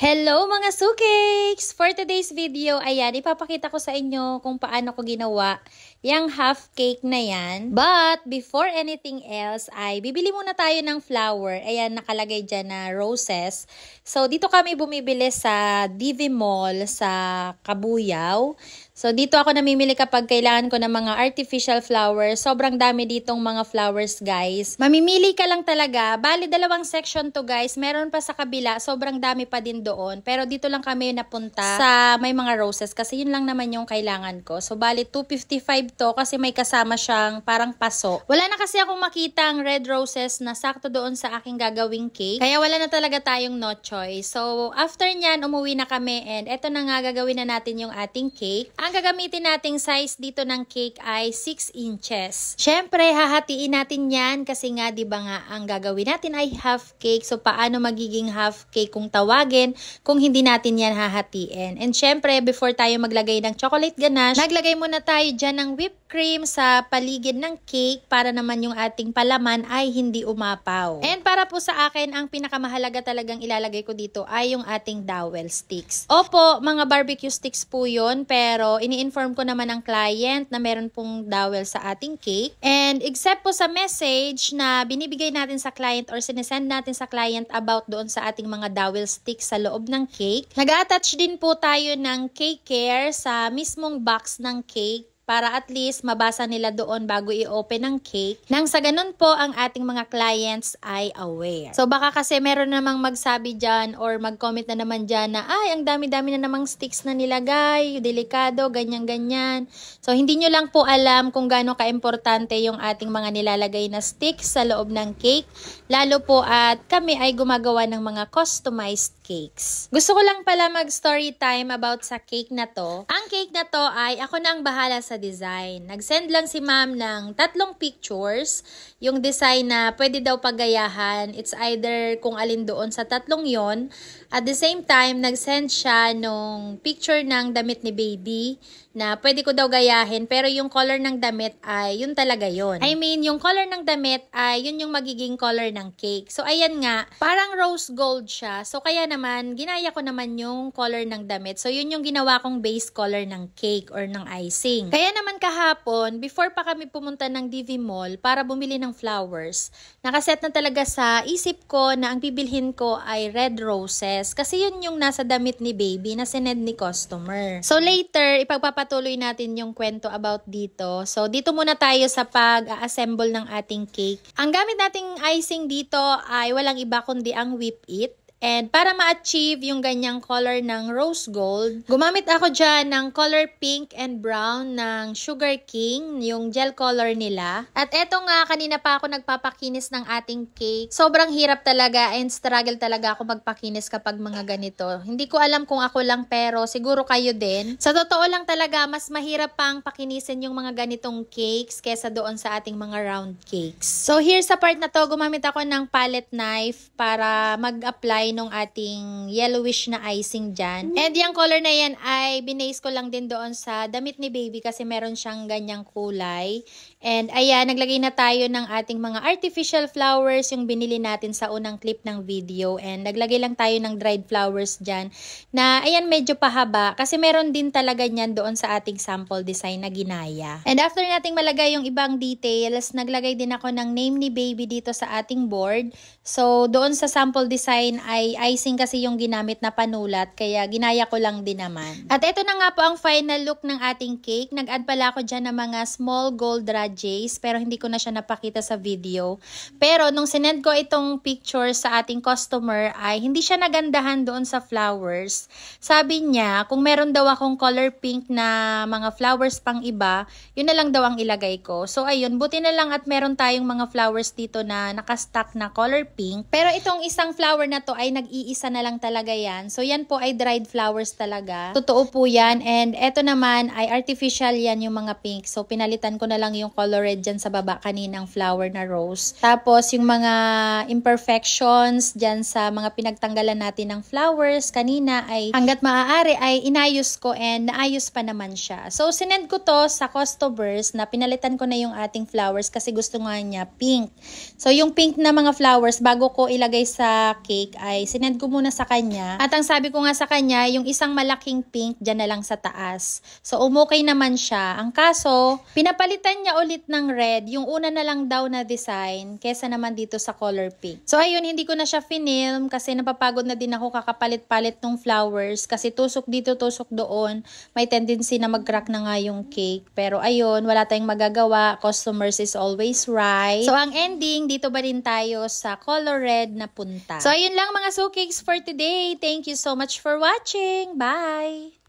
Hello mga Sukakes! For today's video, ayan, ipapakita ko sa inyo kung paano ko ginawa yung half cake na yan. But, before anything else, ay bibili muna tayo ng flour. Ayan, nakalagay dyan na roses. So, dito kami bumibili sa DV Mall sa Kabuyaw. So dito ako namimili kapag kailangan ko ng mga artificial flowers. Sobrang dami ditong mga flowers guys. Mamimili ka lang talaga. Bali dalawang section to guys. Meron pa sa kabila. Sobrang dami pa din doon. Pero dito lang kami napunta sa may mga roses kasi yun lang naman yung kailangan ko. So bali 255 to kasi may kasama siyang parang paso. Wala na kasi akong makita ang red roses na sakto doon sa aking gagawing cake. Kaya wala na talaga tayong no choice. So after nyan umuwi na kami and eto na nga gagawin na natin yung ating cake. Ang gagamitin nating size dito ng cake ay 6 inches. Siyempre, hahatiin natin yan kasi nga, di ba nga, ang gagawin natin ay half cake. So, paano magiging half cake kung tawagin kung hindi natin yan hahatiin? And siyempre, before tayo maglagay ng chocolate ganache, naglagay muna tayo dyan ng whipped cream sa paligid ng cake para naman yung ating palaman ay hindi umapaw. And para po sa akin, ang pinakamahalaga talagang ilalagay ko dito ay yung ating dowel sticks. Opo, mga barbecue sticks po yun, pero ini-inform ko naman ang client na meron pong dowel sa ating cake. And except po sa message na binibigay natin sa client or sinesend natin sa client about doon sa ating mga dowel sticks sa loob ng cake, nag-attach din po tayo ng cake care sa mismong box ng cake para at least mabasa nila doon bago i-open ang cake. Nang sa ganun po, ang ating mga clients ay aware. So baka kasi meron namang magsabi dyan or mag-comment na naman dyan na, ay, ang dami-dami na namang sticks na nilagay, delikado, ganyan-ganyan. So hindi nyo lang po alam kung gaano ka-importante yung ating mga nilalagay na sticks sa loob ng cake. Lalo po at kami ay gumagawa ng mga customized cakes. Gusto ko lang pala mag-story time about sa cake na to. Ang cake na to ay ako na ang bahala sa design. Nag-send lang si ma'am ng tatlong pictures. Yung design na pwede daw pagayahan. It's either kung alin doon sa tatlong yon. At the same time, nag-send siya nung picture ng damit ni baby na pwede ko daw gayahin pero yung color ng damit ay yun talaga yon. I mean, yung color ng damit ay yun yung magiging color ng cake. So ayan nga, parang rose gold siya. So kaya naman, ginaya ko naman yung color ng damit. So yun yung ginawa kong base color ng cake or ng icing. Kaya kaya naman kahapon, before pa kami pumunta ng DV Mall para bumili ng flowers, nakaset na talaga sa isip ko na ang bibilhin ko ay red roses kasi yun yung nasa damit ni baby na sined ni customer. So later, ipagpapatuloy natin yung kwento about dito. So dito muna tayo sa pag-assemble ng ating cake. Ang gamit nating icing dito ay walang iba kundi ang whip it. And para ma-achieve yung ganyang color ng rose gold, gumamit ako dyan ng color pink and brown ng Sugar King, yung gel color nila. At eto nga, kanina pa ako nagpapakinis ng ating cake. Sobrang hirap talaga and struggle talaga ako magpakinis kapag mga ganito. Hindi ko alam kung ako lang pero siguro kayo din. Sa totoo lang talaga, mas mahirap pang pakinisin yung mga ganitong cakes kesa doon sa ating mga round cakes. So here sa part na to, gumamit ako ng palette knife para mag-apply kulay nung ating yellowish na icing dyan. And yung color na yan ay binase ko lang din doon sa damit ni baby kasi meron siyang ganyang kulay. And ayan, naglagay na tayo ng ating mga artificial flowers yung binili natin sa unang clip ng video. And naglagay lang tayo ng dried flowers dyan na ayan medyo pahaba kasi meron din talaga niyan doon sa ating sample design na ginaya. And after nating malagay yung ibang details, naglagay din ako ng name ni baby dito sa ating board. So doon sa sample design ay ay icing kasi yung ginamit na panulat, kaya ginaya ko lang din naman. At ito na nga po ang final look ng ating cake. Nag-add pala ako dyan ng mga small gold radjays, pero hindi ko na siya napakita sa video. Pero nung sinend ko itong picture sa ating customer, ay hindi siya nagandahan doon sa flowers. Sabi niya, kung meron daw akong color pink na mga flowers pang iba, yun na lang daw ang ilagay ko. So ayun, buti na lang at meron tayong mga flowers dito na nakastack na color pink. Pero itong isang flower na to ay ay nag-iisa na lang talaga yan. So yan po ay dried flowers talaga. Totoo po yan. And eto naman ay artificial yan yung mga pink. So pinalitan ko na lang yung color red dyan sa baba kaninang flower na rose. Tapos yung mga imperfections dyan sa mga pinagtanggalan natin ng flowers kanina ay hanggat maaari ay inayos ko and naayos pa naman siya. So sinend ko to sa customers na pinalitan ko na yung ating flowers kasi gusto nga niya pink. So yung pink na mga flowers bago ko ilagay sa cake ay kulay, sinend ko muna sa kanya. At ang sabi ko nga sa kanya, yung isang malaking pink dyan na lang sa taas. So umukay naman siya. Ang kaso, pinapalitan niya ulit ng red, yung una na lang daw na design, kesa naman dito sa color pink. So ayun, hindi ko na siya finilm kasi napapagod na din ako kakapalit-palit ng flowers kasi tusok dito, tusok doon. May tendency na mag-crack na nga yung cake. Pero ayun, wala tayong magagawa. Customers is always right. So ang ending, dito ba din tayo sa color red na punta. So ayun lang mga aso cakes for today. Thank you so much for watching. Bye!